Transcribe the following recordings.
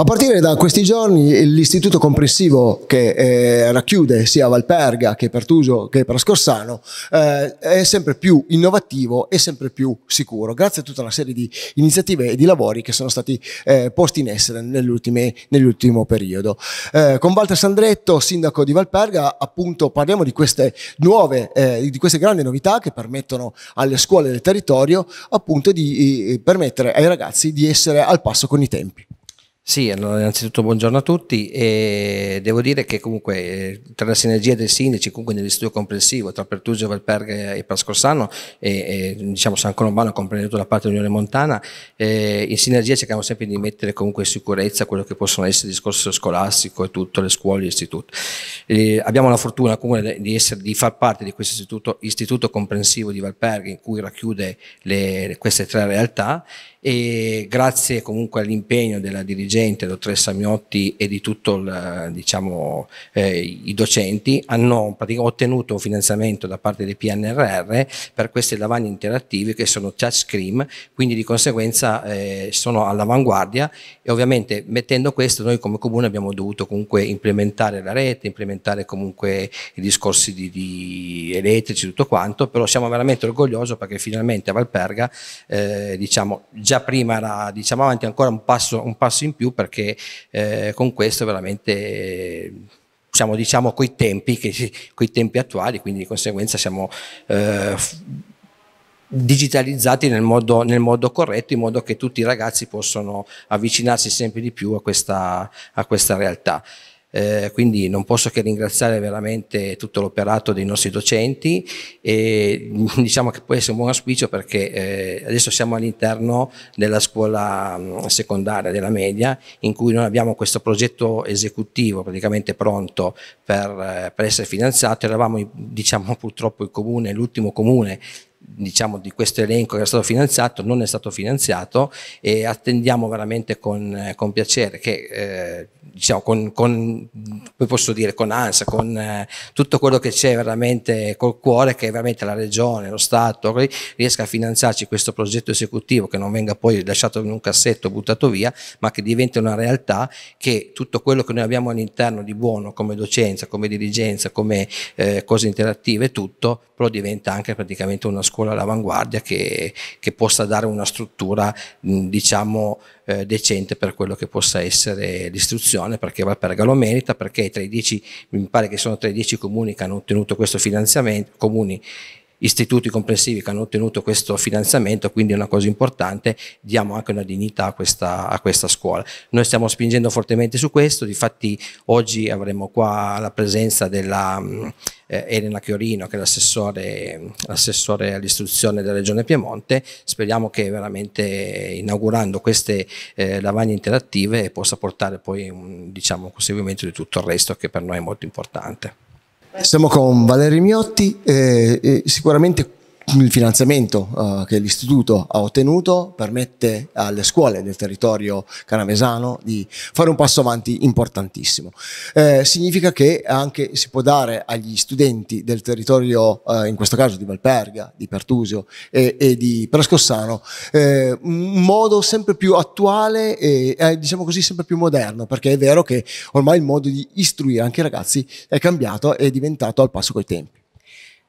A partire da questi giorni l'istituto comprensivo che eh, racchiude sia Valperga che Pertuso che Prascorsano eh, è sempre più innovativo e sempre più sicuro, grazie a tutta una serie di iniziative e di lavori che sono stati eh, posti in essere nell'ultimo periodo. Eh, con Walter Sandretto, sindaco di Valperga, appunto parliamo di queste nuove, eh, di queste grandi novità che permettono alle scuole del territorio appunto di eh, permettere ai ragazzi di essere al passo con i tempi. Sì, innanzitutto buongiorno a tutti e devo dire che comunque eh, tra la sinergia dei sindaci, comunque nell'istituto comprensivo tra Pertugio, Valperga e Pascorsano e, e diciamo San Colombano comprende tutta la parte dell'Unione Montana, eh, in sinergia cerchiamo sempre di mettere comunque in sicurezza quello che possono essere il discorso scolastico e tutto, le scuole, gli istituti. Eh, abbiamo la fortuna comunque di, essere, di far parte di questo istituto, istituto, comprensivo di Valperga in cui racchiude le, queste tre realtà e grazie comunque all'impegno della dirigenza dirigente, dottoressa Miotti e di tutti diciamo, eh, i docenti hanno ottenuto un finanziamento da parte del PNRR per queste lavagne interattive che sono touchscreen, quindi di conseguenza eh, sono all'avanguardia e ovviamente mettendo questo noi come comune abbiamo dovuto comunque implementare la rete, implementare comunque i discorsi di, di elettrici, tutto quanto, però siamo veramente orgogliosi perché finalmente a Valperga eh, diciamo, già prima era diciamo, avanti ancora un passo, un passo in più perché eh, con questo veramente siamo diciamo coi tempi, che, coi tempi attuali, quindi di conseguenza siamo eh, digitalizzati nel modo, nel modo, corretto, in modo che tutti i ragazzi possano avvicinarsi sempre di più a questa, a questa realtà. Eh, quindi non posso che ringraziare veramente tutto l'operato dei nostri docenti e diciamo che può essere un buon auspicio perché eh, adesso siamo all'interno della scuola mm, secondaria, della media, in cui non abbiamo questo progetto esecutivo praticamente pronto per, eh, per essere finanziato, eravamo diciamo, purtroppo il comune, l'ultimo comune diciamo di questo elenco che è stato finanziato non è stato finanziato e attendiamo veramente con, eh, con piacere che eh, diciamo, con, con, dire, con, ansia, con eh, tutto quello che c'è veramente col cuore, che veramente la regione, lo Stato riesca a finanziarci questo progetto esecutivo che non venga poi lasciato in un cassetto, buttato via, ma che diventi una realtà che tutto quello che noi abbiamo all'interno di buono come docenza, come dirigenza, come eh, cose interattive, tutto, però diventa anche praticamente una scuola all'avanguardia che, che possa dare una struttura, mh, diciamo, eh, decente per quello che possa essere l'istruzione, perché Valperga lo merita, perché 13, mi pare che sono 13 comuni che hanno ottenuto questo finanziamento, comuni istituti comprensivi che hanno ottenuto questo finanziamento, quindi è una cosa importante, diamo anche una dignità a questa, a questa scuola. Noi stiamo spingendo fortemente su questo, difatti oggi avremo qua la presenza della eh, Elena Chiorino che è l'assessore, all'istruzione della Regione Piemonte, speriamo che veramente inaugurando queste eh, lavagne interattive possa portare poi un, diciamo, un conseguimento di tutto il resto che per noi è molto importante. Siamo con Valerio Miotti, eh, eh, sicuramente il finanziamento uh, che l'istituto ha ottenuto permette alle scuole del territorio canavesano di fare un passo avanti importantissimo. Eh, significa che anche si può dare agli studenti del territorio, eh, in questo caso di Valperga, di Pertusio e, e di Prescossano, eh, un modo sempre più attuale e eh, diciamo così sempre più moderno, perché è vero che ormai il modo di istruire anche i ragazzi è cambiato e è diventato al passo coi tempi.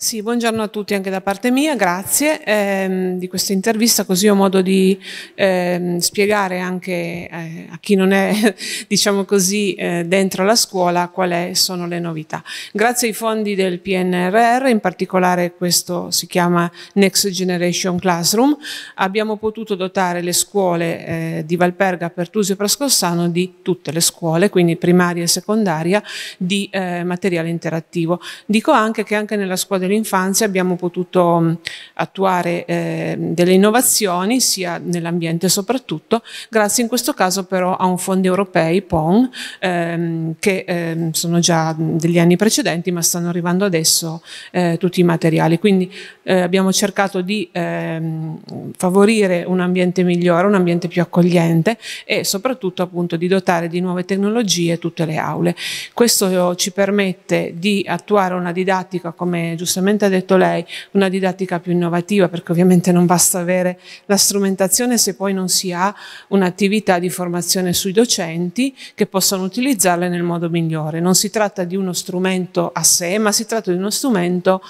Sì, buongiorno a tutti anche da parte mia, grazie eh, di questa intervista, così ho modo di eh, spiegare anche eh, a chi non è, diciamo così, eh, dentro la scuola quali sono le novità. Grazie ai fondi del PNRR, in particolare questo si chiama Next Generation Classroom, abbiamo potuto dotare le scuole eh, di Valperga, Pertusio e Prascossano di tutte le scuole, quindi primaria e secondaria, di eh, materiale interattivo. Dico anche che anche nella scuola del dell'infanzia abbiamo potuto mm, attuare eh, delle innovazioni sia nell'ambiente soprattutto, grazie in questo caso però a un fondo europeo PON, ehm, che ehm, sono già degli anni precedenti ma stanno arrivando adesso eh, tutti i materiali. Quindi eh, abbiamo cercato di ehm, favorire un ambiente migliore, un ambiente più accogliente e soprattutto appunto di dotare di nuove tecnologie tutte le aule. Questo ci permette di attuare una didattica come giustamente semplicemente ha detto lei, una didattica più innovativa, perché ovviamente non basta avere la strumentazione se poi non si ha un'attività di formazione sui docenti che possano utilizzarle nel modo migliore. Non si tratta di uno strumento a sé, ma si tratta di uno strumento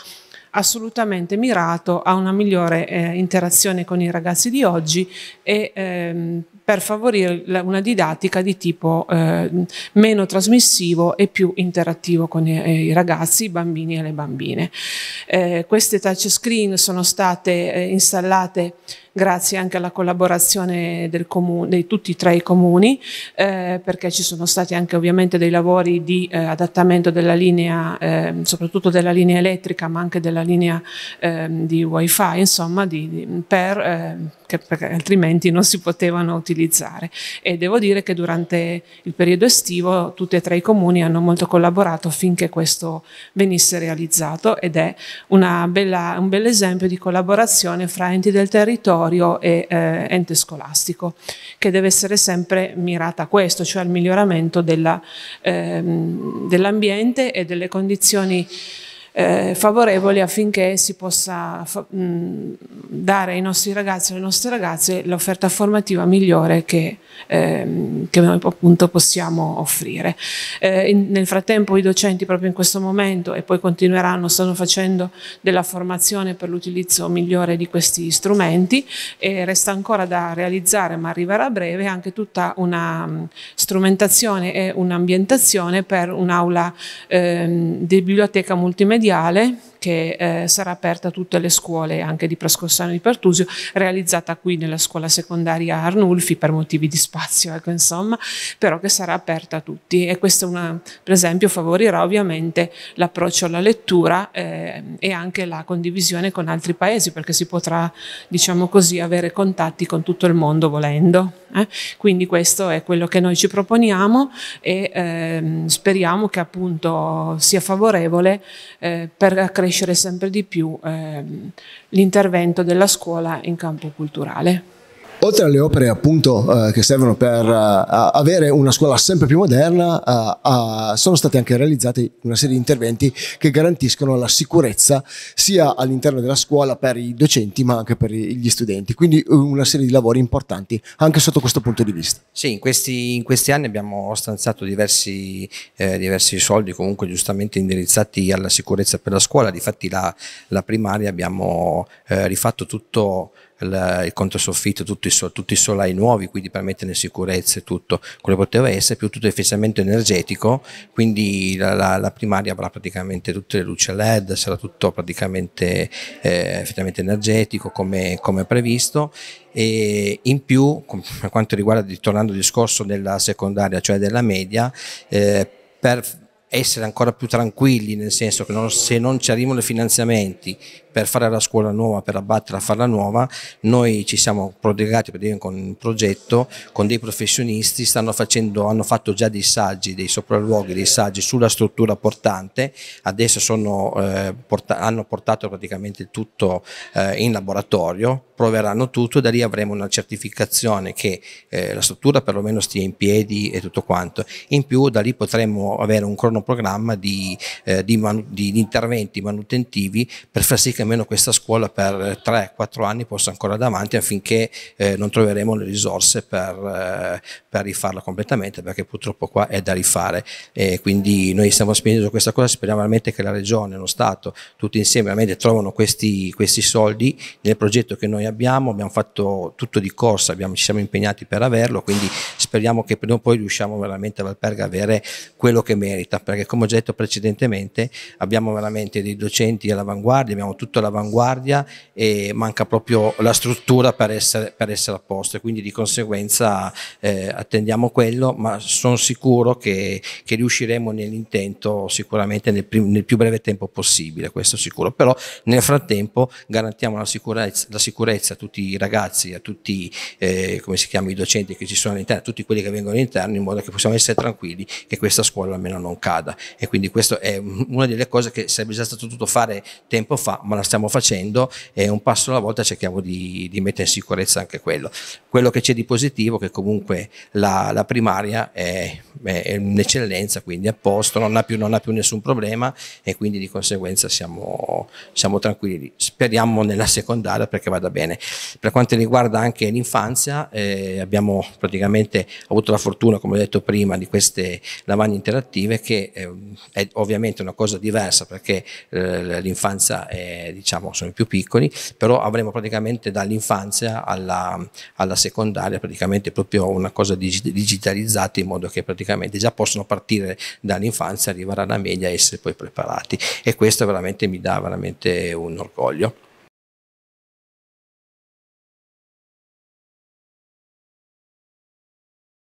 assolutamente mirato a una migliore eh, interazione con i ragazzi di oggi e ehm, per favorire una didattica di tipo eh, meno trasmissivo e più interattivo con i, eh, i ragazzi, i bambini e le bambine. Eh, queste touchscreen sono state eh, installate grazie anche alla collaborazione comune, di tutti e tre i comuni, eh, perché ci sono stati anche ovviamente dei lavori di eh, adattamento della linea, eh, soprattutto della linea elettrica, ma anche della linea ehm, di wifi, insomma, di, di, per, ehm, che, perché altrimenti non si potevano utilizzare. E devo dire che durante il periodo estivo tutti e tre i comuni hanno molto collaborato affinché questo venisse realizzato ed è bella, un bel esempio di collaborazione fra enti del territorio territorio e eh, ente scolastico, che deve essere sempre mirata a questo, cioè al miglioramento ehm, dell'ambiente ehm, dell e delle condizioni eh, favorevoli affinché si possa mh, dare ai nostri ragazzi e alle nostre ragazze l'offerta formativa migliore che, ehm, che, noi appunto possiamo offrire. Eh, in, nel frattempo i docenti proprio in questo momento e poi continueranno, stanno facendo della formazione per l'utilizzo migliore di questi strumenti e resta ancora da realizzare ma arriverà a breve anche tutta una mh, strumentazione e un'ambientazione per un'aula ehm, di biblioteca multimedia mondiale che eh, sarà aperta a tutte le scuole anche di Proscossano e di Pertusio, realizzata qui nella scuola secondaria Arnulfi per motivi di spazio, ecco, insomma, però che sarà aperta a tutti e questo una, per esempio favorirà ovviamente l'approccio alla lettura eh, e anche la condivisione con altri paesi perché si potrà, diciamo così, avere contatti con tutto il mondo volendo. Eh? Quindi questo è quello che noi ci proponiamo e ehm, speriamo che appunto sia favorevole eh, per accrescere accrescere sempre di più eh, l'intervento della scuola in campo culturale. Oltre alle opere appunto, eh, che servono per eh, avere una scuola sempre più moderna, eh, sono state anche realizzate una serie di interventi che garantiscono la sicurezza sia all'interno della scuola per i docenti ma anche per gli studenti, quindi eh, una serie di lavori importanti anche sotto questo punto di vista. Sì, in questi, in questi anni abbiamo stanziato diversi, eh, diversi, soldi comunque giustamente indirizzati alla sicurezza per la scuola, difatti la, la primaria abbiamo eh, rifatto tutto la, il controsoffitto, tutti, tutti i solai nuovi, quindi per mettere in sicurezza e tutto quello che poteva essere, più tutto il energetico, quindi la, la, la, primaria avrà praticamente tutte le luci LED, sarà tutto praticamente eh, energetico come, come previsto e in più per quanto riguarda, tornando al discorso della secondaria, cioè della media, eh, per essere ancora più tranquilli, nel senso che non, se non ci arrivano i finanziamenti per fare la scuola nuova, per abbattere a farla nuova, noi ci siamo prodigati per dire, con un progetto, con dei professionisti, stanno facendo, hanno fatto già dei saggi, dei sopralluoghi, dei saggi sulla struttura portante, adesso sono, eh, porta, hanno portato praticamente tutto eh, in laboratorio, proveranno tutto, da lì avremo una certificazione che eh, la struttura perlomeno stia in piedi e tutto quanto. In più da lì potremo avere un cronometro un programma di, eh, di, manu, di, interventi manutentivi per far sì che almeno questa scuola per 3-4 anni possa ancora davanti affinché eh, non troveremo le risorse per, eh, per, rifarla completamente perché purtroppo qua è da rifare e quindi noi stiamo spingendo questa cosa speriamo veramente che la regione, lo Stato, tutti insieme veramente trovano questi, questi soldi nel progetto che noi abbiamo, abbiamo fatto tutto di corsa, abbiamo, ci siamo impegnati per averlo quindi speriamo che prima o poi riusciamo veramente a Valperga avere quello che merita perché come ho detto precedentemente abbiamo veramente dei docenti all'avanguardia, abbiamo tutto all'avanguardia e manca proprio la struttura per essere, per essere a posto quindi di conseguenza eh, attendiamo quello, ma sono sicuro che, che riusciremo nell'intento sicuramente nel, nel, più breve tempo possibile, questo sicuro, però nel frattempo garantiamo la sicurezza, la sicurezza a tutti i ragazzi, a tutti eh, come si chiama, i docenti che ci sono all'interno, a tutti quelli che vengono all'interno in modo che possiamo essere tranquilli che questa scuola almeno non cade strada e quindi questa è una delle cose che sarebbe già stato tutto fare tempo fa ma la stiamo facendo e un passo alla volta cerchiamo di, di mettere in sicurezza anche quello. Quello che c'è di positivo è che comunque la, la primaria è, è un'eccellenza quindi a posto, non ha, più, non ha, più, nessun problema e quindi di conseguenza siamo, siamo tranquilli. Speriamo nella secondaria perché vada bene. Per quanto riguarda anche l'infanzia eh, abbiamo praticamente avuto la fortuna come ho detto prima di queste lavagne interattive che è, è ovviamente una cosa diversa perché eh, l'infanzia è, diciamo, sono i più piccoli, però avremo praticamente dall'infanzia alla, alla, secondaria praticamente proprio una cosa dig digitalizzata in modo che praticamente già possono partire dall'infanzia, arrivare alla media e essere poi preparati e questo veramente mi dà veramente un orgoglio.